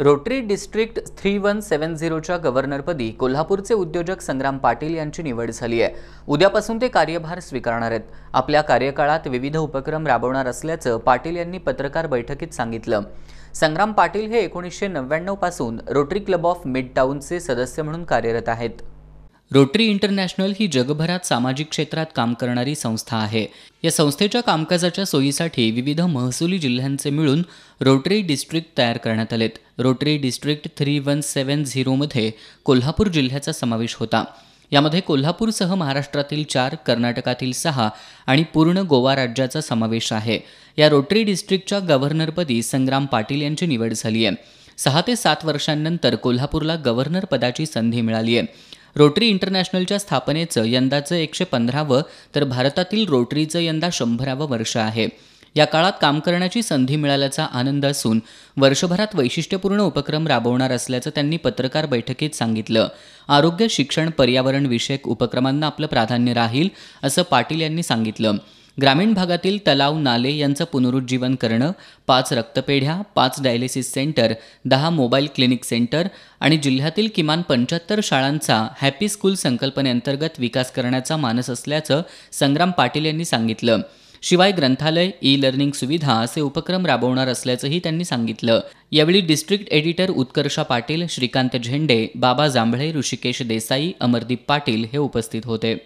rotary district three one seven झिरोच्या गव्हर्नरपदी कोल्हापूरचे उद्योजक संग्राम पाटील यांची निवड झाली आहे उद्यापासून ते कार्यभार स्वीकारणार आहेत आपल्या कार्यकाळात विविध उपक्रम राबवणार असल्याचं पाटील यांनी पत्रकार बैठकीत सांगितलं संग्राम पाटील हे एकोणीसशे नव्याण्णवपासून रोटरी क्लब ऑफ मिड टाऊनचे सदस्य म्हणून कार्यरत आहेत रोटरी इंटरनॅशनल ही जगभरात सामाजिक क्षेत्रात काम करणारी संस्था आहे या संस्थेच्या कामकाजाच्या सोयीसाठी विविध महसुली जिल्ह्यांचे मिळून रोटरी डिस्ट्रिक्ट तयार करण्यात आलेत rotary district three one seven झिरोमध्ये कोल्हापूर जिल्ह्याचा समावेश होता यामध्ये कोल्हापूरसह महाराष्ट्रातील चार कर्नाटकातील सहा आणि पूर्ण गोवा राज्याचा समावेश आहे या रोटरी डिस्ट्रिक्टच्या गव्हर्नरपदी संग्राम पाटील यांची निवड झाली आहे सहा ते सात वर्षांनंतर कोल्हापूरला गव्हर्नर पदाची संधी मिळाली आहे रोटरी इंटरनॅशनलच्या स्थापनेचं यंदाचं एकशे पंधरावं तर भारतातील रोटरीचं यंदा शंभरावं वर्ष आहे या काळात काम करण्याची संधी मिळाल्याचा आनंद असून वर्षभरात वैशिष्ट्यपूर्ण उपक्रम राबवणार असल्याचं त्यांनी पत्रकार बैठकीत सांगितलं आरोग्य शिक्षण पर्यावरण विषयक उपक्रमांना आपलं प्राधान्य राहील असं पाटील यांनी सांगितलं ग्रामीण भागातील तलाव नाले यांचं पुनरुज्जीवन करणं पाच रक्तपेढ्या पाच डायलिसिस सेंटर दहा मोबाईल क्लिनिक सेंटर आणि जिल्ह्यातील किमान पंच्याहत्तर शाळांचा हॅपी स्कूल संकल्पनेअंतर्गत विकास करण्याचा मानस असल्याचं संग्राम पाटील यांनी सांगितलं शिवाय ग्रंथालय ई लर्निंग सुविधा असे उपक्रम राबवणार असल्याचंही त्यांनी सांगितलं यावेळी डिस्ट्रिक्ट एडिटर उत्कर्षा पाटील श्रीकांत झेंडे बाबा जांभळे ऋषिकेश देसाई अमरदीप पाटील हे उपस्थित होते